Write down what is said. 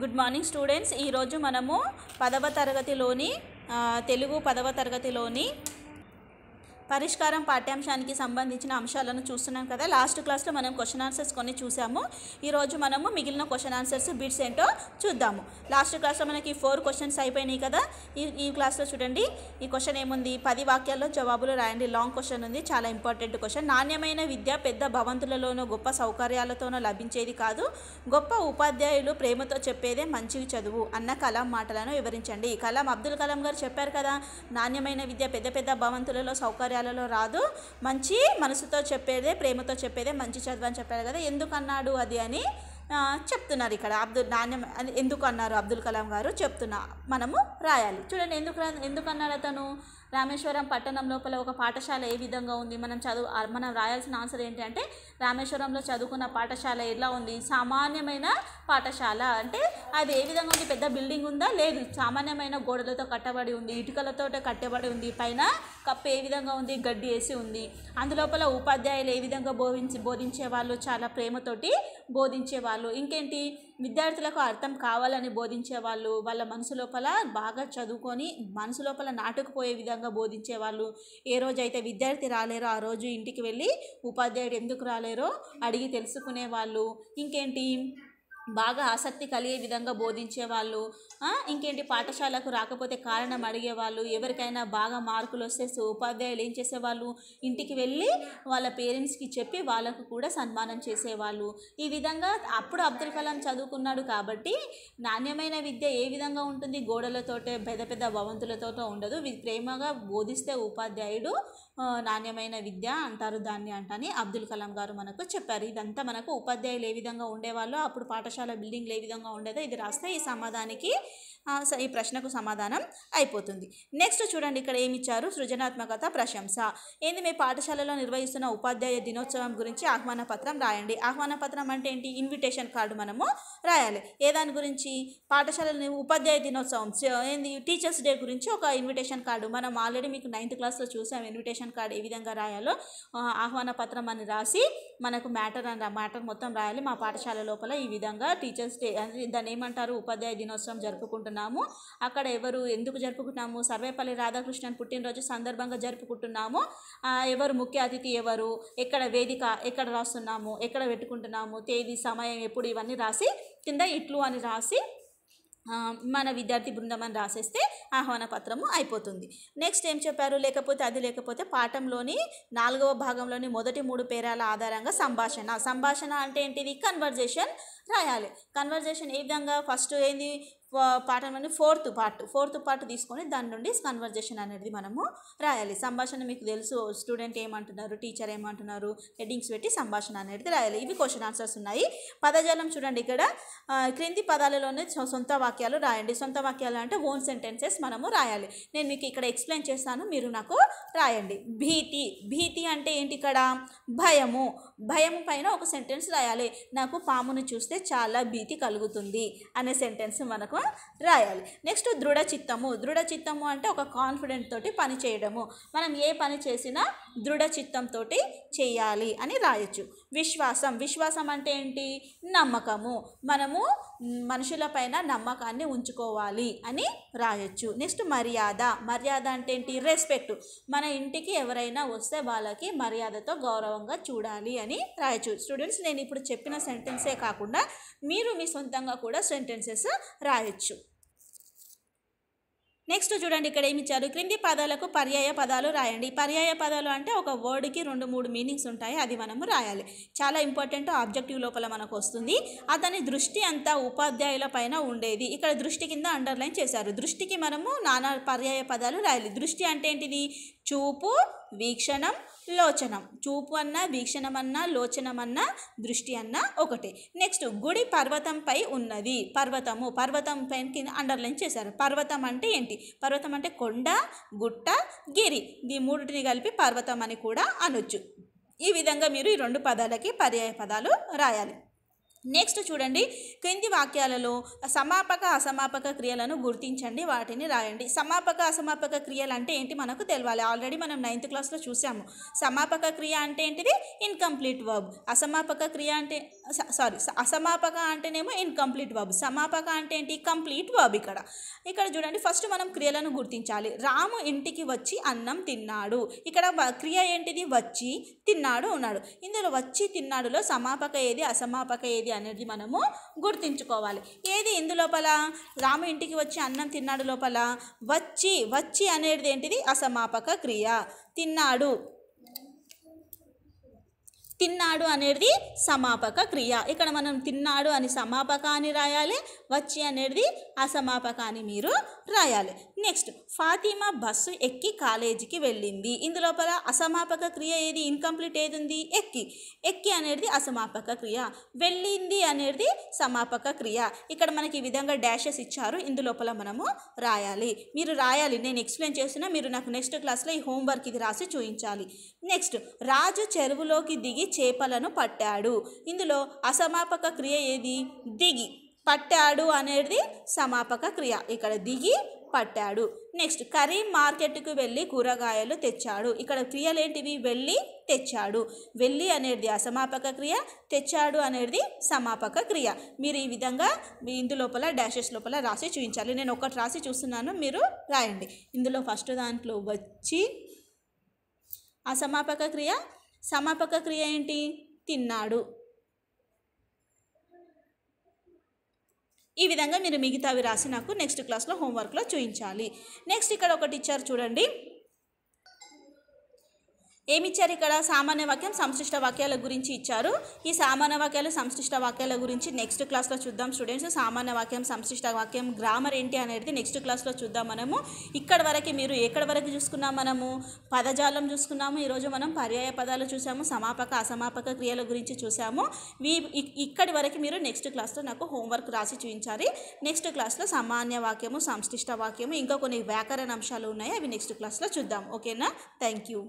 good morning students ఈరోజు మనము పదవ తరగతిలోని తెలుగు పదవ తరగతిలోని పరిష్కారం పాఠ్యాంశానికి సంబంధించిన అంశాలను చూస్తున్నాం కదా లాస్ట్ క్లాస్లో మనం క్వశ్చన్ ఆన్సర్స్ కొన్ని చూసాము ఈరోజు మనము మిగిలిన క్వశ్చన్ ఆన్సర్స్ బిట్స్ ఏంటో చూద్దాము లాస్ట్ క్లాస్లో మనకి ఫోర్ క్వశ్చన్స్ అయిపోయినాయి కదా ఈ ఈ క్లాస్లో చూడండి ఈ క్వశ్చన్ ఏముంది పది వాక్యాల్లో జవాబులు రాయండి లాంగ్ క్వశ్చన్ ఉంది చాలా ఇంపార్టెంట్ క్వశ్చన్ నాణ్యమైన విద్య పెద్ద భవంతులలోనూ గొప్ప సౌకర్యాలతోనూ లభించేది కాదు గొప్ప ఉపాధ్యాయులు ప్రేమతో చెప్పేదే మంచి చదువు అన్న కలాం మాటలను వివరించండి కలాం అబ్దుల్ కలాం గారు చెప్పారు కదా నాణ్యమైన విద్య పెద్ద పెద్ద భవంతులలో సౌకర్యాలు విషయాలలో రాదు మంచి మనసుతో చెప్పేదే ప్రేమతో చెప్పేదే మంచి చదువు అని చెప్పారు కదా ఎందుకన్నాడు అది అని చెప్తున్నారు ఇక్కడ అబ్దుల్ నాణ్యం ఎందుకు అన్నారు అబ్దుల్ కలాం గారు చెప్తున్నా మనము రాయాలి చూడండి ఎందుకు ఎందుకన్నాడు అతను రామేశ్వరం పట్టణం లోపల ఒక పాఠశాల ఏ విధంగా ఉంది మనం చదువు మనం రాయాల్సిన ఆన్సర్ ఏంటంటే రామేశ్వరంలో చదువుకున్న పాఠశాల ఎలా ఉంది సామాన్యమైన పాఠశాల అంటే అది ఏ విధంగా ఉంది పెద్ద బిల్డింగ్ ఉందా లేదు సామాన్యమైన గోడలతో కట్టబడి ఉంది ఇటుకలతో కట్టబడి ఉంది పైన కప్పు ఏ విధంగా ఉంది గడ్డి వేసి ఉంది అందులోపల ఉపాధ్యాయులు ఏ విధంగా బోధించి బోధించే వాళ్ళు చాలా ప్రేమతోటి బోధించేవాళ్ళు ఇంకేంటి విద్యార్థులకు అర్థం కావాలని బోధించే వాళ్ళు వాళ్ళ మనసు లోపల బాగా చదువుకొని మనసు లోపల నాటుకుపోయే విధంగా బోధించే వాళ్ళు ఏ రోజైతే విద్యార్థి రాలేరో ఆ రోజు ఇంటికి వెళ్ళి ఉపాధ్యాయుడు ఎందుకు రాలేరో అడిగి తెలుసుకునే వాళ్ళు ఇంకేంటి బాగా ఆసక్తి కలిగే విధంగా బోధించేవాళ్ళు ఇంకేంటి పాఠశాలకు రాకపోతే కారణం అడిగేవాళ్ళు ఎవరికైనా బాగా మార్కులు వస్తే ఉపాధ్యాయులు ఏం చేసేవాళ్ళు ఇంటికి వెళ్ళి వాళ్ళ పేరెంట్స్కి చెప్పి వాళ్ళకు కూడా సన్మానం చేసేవాళ్ళు ఈ విధంగా అప్పుడు అబ్దుల్ కలాం చదువుకున్నాడు కాబట్టి నాణ్యమైన విద్య ఏ విధంగా ఉంటుంది గోడలతోటే పెద్ద పెద్ద భవంతులతోటో ఉండదు ప్రేమగా బోధిస్తే ఉపాధ్యాయుడు నాణ్యమైన విద్య అంటారు దాన్ని అంటని అబ్దుల్ కలాం గారు మనకు చెప్పారు ఇదంతా మనకు ఉపాధ్యాయులు ఏ విధంగా ఉండేవాళ్ళు అప్పుడు పాఠశాల బిల్డింగ్లు ఏ విధంగా ఉండేదో ఇది రాస్తే ఈ సమాధానికి ఈ ప్రశ్నకు సమాధానం అయిపోతుంది నెక్స్ట్ చూడండి ఇక్కడ ఏమి ఇచ్చారు సృజనాత్మకత ప్రశంస ఏంది మీ పాఠశాలలో నిర్వహిస్తున్న ఉపాధ్యాయ దినోత్సవం గురించి ఆహ్వాన పత్రం రాయండి ఆహ్వాన పత్రం అంటే ఏంటి ఇన్విటేషన్ కార్డు మనము రాయాలి ఏ దాని గురించి పాఠశాల ఉపాధ్యాయ దినోత్సవం ఏంది టీచర్స్ డే గురించి ఒక ఇన్విటేషన్ కార్డు మనం ఆల్రెడీ మీకు నైన్త్ క్లాస్లో చూసాం ఇన్విటేషన్ అడ్మిషన్ కార్డ్ ఏ విధంగా రాయాలో ఆహ్వాన పత్రం అని రాసి మనకు మ్యాటర్ అని మ్యాటర్ మొత్తం రాయాలి మా పాఠశాల లోపల ఈ విధంగా టీచర్స్ డే దాన్ని ఏమంటారు ఉపాధ్యాయ దినోత్సవం జరుపుకుంటున్నాము అక్కడ ఎవరు ఎందుకు జరుపుకుంటున్నాము సర్వేపల్లి రాధాకృష్ణన్ పుట్టినరోజు సందర్భంగా జరుపుకుంటున్నాము ఎవరు ముఖ్య అతిథి ఎవరు ఎక్కడ వేదిక ఎక్కడ రాస్తున్నాము ఎక్కడ పెట్టుకుంటున్నాము తేదీ సమయం ఎప్పుడు ఇవన్నీ రాసి కింద ఇట్లు అని రాసి మన విద్యార్థి బృందం అని రాసేస్తే ఆహ్వాన పత్రము అయిపోతుంది నెక్స్ట్ ఏం చెప్పారు లేకపోతే అది లేకపోతే పాఠంలోని నాలుగవ భాగంలోని మొదటి మూడు పేరాల ఆధారంగా సంభాషణ సంభాషణ అంటే ఏంటిది కన్వర్జేషన్ రాయాలి కన్వర్జేషన్ ఏ విధంగా ఫస్ట్ ఏంది పార్ట్ అనేది ఫోర్త్ పార్ట్ ఫోర్త్ పార్ట్ తీసుకొని దాని నుండి కన్వర్జేషన్ అనేది మనము రాయాలి సంభాషణ మీకు తెలుసు స్టూడెంట్ ఏమంటున్నారు టీచర్ ఏమంటున్నారు హెడ్డింగ్స్ పెట్టి సంభాషణ అనేది రాయాలి ఇవి క్వశ్చన్ ఆన్సర్స్ ఉన్నాయి పదజాలం చూడండి ఇక్కడ క్రింది పదాలలోనే సొంత వాక్యాలు రాయండి సొంత వాక్యాలు అంటే ఓన్ సెంటెన్సెస్ మనము రాయాలి నేను మీకు ఇక్కడ ఎక్స్ప్లెయిన్ చేస్తాను మీరు నాకు రాయండి భీతి భీతి అంటే ఏంటి ఇక్కడ భయము భయము పైన ఒక సెంటెన్స్ రాయాలి నాకు పామును చూస్తే చాలా భీతి కలుగుతుంది అనే సెంటెన్స్ మనకు రాయాలి నెక్స్ట్ దృఢ చిత్తము దృఢ చిత్తము అంటే ఒక కాన్ఫిడెంట్ తోటి పని చేయడము మనం ఏ పని చేసినా దృఢ చిత్తంతో చేయాలి అని రాయొచ్చు విశ్వాసం విశ్వాసం అంటే ఏంటి నమ్మకము మనము మనుషులపైన నమ్మకాన్ని ఉంచుకోవాలి అని రాయొచ్చు నెక్స్ట్ మర్యాద మర్యాద అంటే ఏంటి రెస్పెక్ట్ మన ఇంటికి ఎవరైనా వస్తే వాళ్ళకి మర్యాదతో గౌరవంగా చూడాలి అని రాయొచ్చు స్టూడెంట్స్ నేను ఇప్పుడు చెప్పిన సెంటెన్సే కాకుండా మీరు మీ సొంతంగా కూడా సెంటెన్సెస్ రాయొచ్చు నెక్స్ట్ చూడండి ఇక్కడ ఏమి ఇచ్చారు క్రింది పదాలకు పర్యాయ పదాలు రాయండి పర్యాయ పదాలు అంటే ఒక వర్డ్కి రెండు మూడు మీనింగ్స్ ఉంటాయి అది మనము రాయాలి చాలా ఇంపార్టెంట్ ఆబ్జెక్టివ్ లోపల మనకు వస్తుంది అతని దృష్టి అంతా ఉపాధ్యాయుల పైన ఉండేది ఇక్కడ దృష్టి కింద అండర్లైన్ చేశారు దృష్టికి మనము నానా పర్యాయ పదాలు రాయాలి దృష్టి అంటే ఏంటిది చూపు వీక్షణం లోచనం చూపు అన్న వీక్షణం అన్న లోచనం అన్న దృష్టి అన్న ఒకటి నెక్స్ట్ గుడి పర్వతంపై ఉన్నది పర్వతము పర్వతం పైన కింద అండర్లైన్ చేశారు పర్వతం అంటే ఏంటి పర్వతం అంటే కొండ గుట్ట గిరి ఈ మూడింటిని కలిపి పర్వతం అని కూడా అనొచ్చు ఈ విధంగా మీరు ఈ రెండు పదాలకి పర్యాయ పదాలు రాయాలి నెక్స్ట్ చూడండి క్రింది వాక్యాలలో సమాపక అసమాపక క్రియలను గుర్తించండి వాటిని రాయండి సమాపక అసమాపక క్రియలు అంటే ఏంటి మనకు తెలవాలి ఆల్రెడీ మనం నైన్త్ క్లాస్లో చూసాము సమాపక క్రియ అంటే ఏంటిది ఇన్కంప్లీట్ వర్బ్ అసమాపక క్రియ అంటే సారీ అసమాపక అంటేనేమో ఇన్కంప్లీట్ వర్బ్ సమాపక అంటే ఏంటి కంప్లీట్ వర్బ్ ఇక్కడ ఇక్కడ చూడండి ఫస్ట్ మనం క్రియలను గుర్తించాలి రాము ఇంటికి వచ్చి అన్నం తిన్నాడు ఇక్కడ క్రియ ఏంటిది వచ్చి తిన్నాడు ఉన్నాడు ఇందులో వచ్చి తిన్నాడులో సమాపక ఏది అసమాపక ఏది ఏది అనేది మనము గుర్తించుకోవాలి ఏది ఎందు లోపల రాము ఇంటికి వచ్చి అన్నం తిన్నాడు లోపల వచ్చి వచ్చి అనేది ఏంటిది అసమాపక క్రియ తిన్నాడు తిన్నాడు అనేది సమాపక క్రియ ఇక్కడ మనం తిన్నాడు అని సమాపక అని రాయాలి వచ్చి అనేది అసమాపక అని మీరు రాయాలి నెక్స్ట్ ఫాతిమా బస్సు ఎక్కి కాలేజీకి వెళ్ళింది ఇందులోపల అసమాపక క్రియ ఏది ఇన్కంప్లీట్ ఏది ఉంది ఎక్కి ఎక్కి అనేది అసమాపక క్రియ వెళ్ళింది అనేది సమాపక క్రియ ఇక్కడ మనకి ఈ విధంగా డాషెస్ ఇచ్చారు ఇందులోపల మనము రాయాలి మీరు రాయాలి నేను ఎక్స్ప్లెయిన్ చేస్తున్నా మీరు నాకు నెక్స్ట్ క్లాస్లో ఈ హోంవర్క్ ఇది రాసి చూపించాలి నెక్స్ట్ రాజు చెరువులోకి దిగి చేపలను పట్టాడు ఇందులో అసమాపక క్రియ ఏది దిగి పట్టాడు అనేది సమాపక క్రియ ఇక్కడ దిగి పట్టాడు నెక్స్ట్ కరీం మార్కెట్కు వెళ్ళి కూరగాయలు తెచ్చాడు ఇక్కడ క్రియలేంటివి వెళ్ళి తెచ్చాడు వెళ్ళి అనేది అసమాపక క్రియ తెచ్చాడు అనేది సమాపక క్రియ మీరు ఈ విధంగా మీ ఇందు లోపల డాషెస్ లోపల రాసి చూపించాలి నేను ఒకటి రాసి చూస్తున్నాను మీరు రాయండి ఇందులో ఫస్ట్ దాంట్లో వచ్చి అసమాపక క్రియ సమాపక క్రియ ఏంటి తిన్నాడు ఈ విధంగా మీరు మిగతావి రాసి నాకు నెక్స్ట్ క్లాస్లో హోంవర్క్లో చూపించాలి నెక్స్ట్ ఇక్కడ ఒకటి ఇచ్చారు చూడండి ఏమిచ్చారు ఇక్కడ సామాన్య వాక్యం సంశ్లిష్ట వాక్యాల గురించి ఇచ్చారు ఈ సామాన్య వాక్యాలు సంశ్లిష్ట వాక్యాల గురించి నెక్స్ట్ క్లాస్లో చూద్దాం స్టూడెంట్స్ సామాన్య వాక్యం సంశ్లిష్ట వాక్యం గ్రామర్ ఏంటి అనేది నెక్స్ట్ క్లాస్లో చూద్దాం మనము ఇక్కడ వరకు మీరు ఎక్కడ వరకు చూసుకున్నాం మనము పదజాలం చూసుకున్నాము ఈరోజు మనం పర్యాయ పదాలు చూసాము సమాపక అసమాపక క్రియల గురించి చూసాము మీ ఇక్కడి వరకు మీరు నెక్స్ట్ క్లాస్లో నాకు హోంవర్క్ రాసి చూపించాలి నెక్స్ట్ క్లాస్లో సామాన్య వాక్యము సంశ్లిష్ట వాక్యము ఇంకా కొన్ని వ్యాకరణ అంశాలు ఉన్నాయి అవి నెక్స్ట్ క్లాస్లో చూద్దాం ఓకేనా థ్యాంక్ యూ